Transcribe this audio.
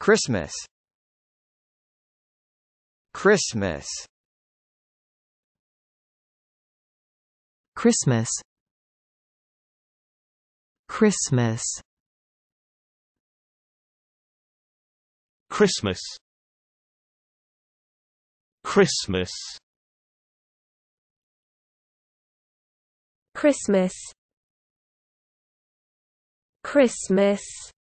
Christmas Christmas Christmas Christmas Christmas Christmas Christmas Christmas